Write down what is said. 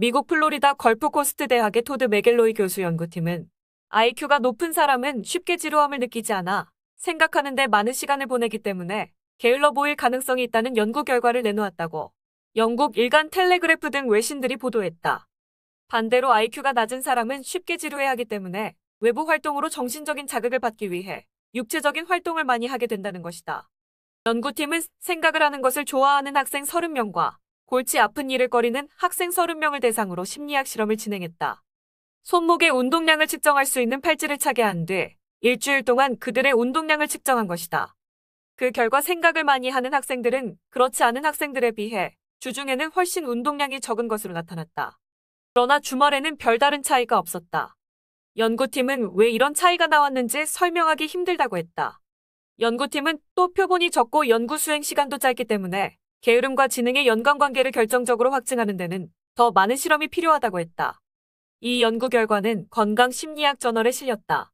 미국 플로리다 걸프코스트 대학의 토드 맥겔로이 교수 연구팀은 IQ가 높은 사람은 쉽게 지루함을 느끼지 않아 생각하는데 많은 시간을 보내기 때문에 게을러 보일 가능성이 있다는 연구 결과를 내놓았다고 영국 일간 텔레그래프 등 외신들이 보도했다. 반대로 IQ가 낮은 사람은 쉽게 지루해하기 때문에 외부 활동으로 정신적인 자극을 받기 위해 육체적인 활동을 많이 하게 된다는 것이다. 연구팀은 생각을 하는 것을 좋아하는 학생 30명과 골치 아픈 일을 꺼리는 학생 30명을 대상으로 심리학 실험을 진행했다. 손목의 운동량을 측정할 수 있는 팔찌를 차게 한 뒤 일주일 동안 그들의 운동량을 측정한 것이다. 그 결과 생각을 많이 하는 학생들은 그렇지 않은 학생들에 비해 주중에는 훨씬 운동량이 적은 것으로 나타났다. 그러나 주말에는 별다른 차이가 없었다. 연구팀은 왜 이런 차이가 나왔는지 설명하기 힘들다고 했다. 연구팀은 또 표본이 적고 연구 수행 시간도 짧기 때문에 게으름과 지능의 연관관계를 결정적으로 확증하는 데는 더 많은 실험이 필요하다고 했다. 이 연구 결과는 건강심리학 저널에 실렸다.